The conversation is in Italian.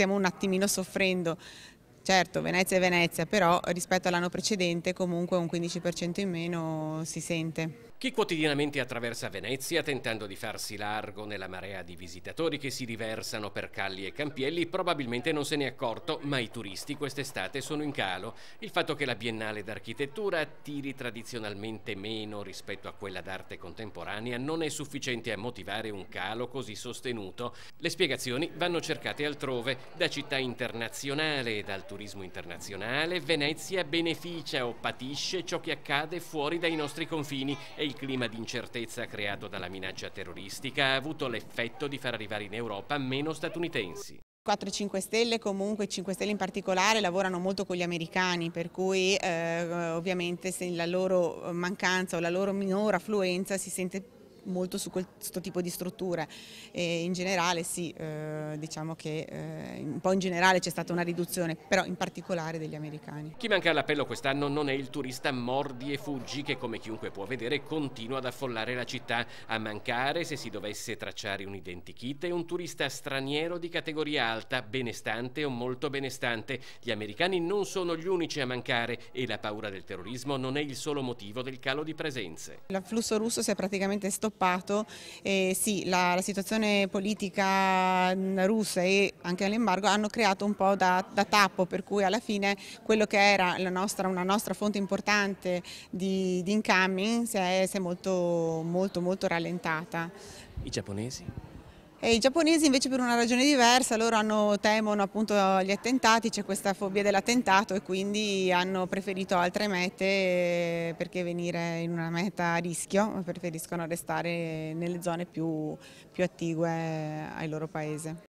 stiamo un attimino soffrendo Certo, Venezia è Venezia, però rispetto all'anno precedente comunque un 15% in meno si sente. Chi quotidianamente attraversa Venezia tentando di farsi largo nella marea di visitatori che si riversano per calli e campielli probabilmente non se ne è accorto, ma i turisti quest'estate sono in calo. Il fatto che la Biennale d'Architettura attiri tradizionalmente meno rispetto a quella d'arte contemporanea non è sufficiente a motivare un calo così sostenuto. Le spiegazioni vanno cercate altrove, da città internazionale e dal turismo turismo internazionale, Venezia beneficia o patisce ciò che accade fuori dai nostri confini e il clima di incertezza creato dalla minaccia terroristica ha avuto l'effetto di far arrivare in Europa meno statunitensi. 4 5 Stelle, comunque 5 Stelle in particolare, lavorano molto con gli americani, per cui eh, ovviamente se la loro mancanza o la loro minore affluenza si sente più molto su questo tipo di strutture e in generale sì, eh, diciamo che eh, un po' in generale c'è stata una riduzione, però in particolare degli americani. Chi manca all'appello quest'anno non è il turista mordi e fuggi che come chiunque può vedere continua ad affollare la città. A mancare, se si dovesse tracciare un identikit, è un turista straniero di categoria alta, benestante o molto benestante. Gli americani non sono gli unici a mancare e la paura del terrorismo non è il solo motivo del calo di presenze. L'afflusso russo si è praticamente stoppato sviluppato e sì, la, la situazione politica russa e anche l'embargo hanno creato un po' da, da, tappo, per cui alla fine quello che era nostra, una nostra fonte importante di, di incoming si è, si è molto, molto, molto rallentata. I giapponesi? E I giapponesi invece per una ragione diversa, loro hanno, temono appunto gli attentati, c'è questa fobia dell'attentato e quindi hanno preferito altre mete perché venire in una meta a rischio, preferiscono restare nelle zone più, più attigue ai loro paese.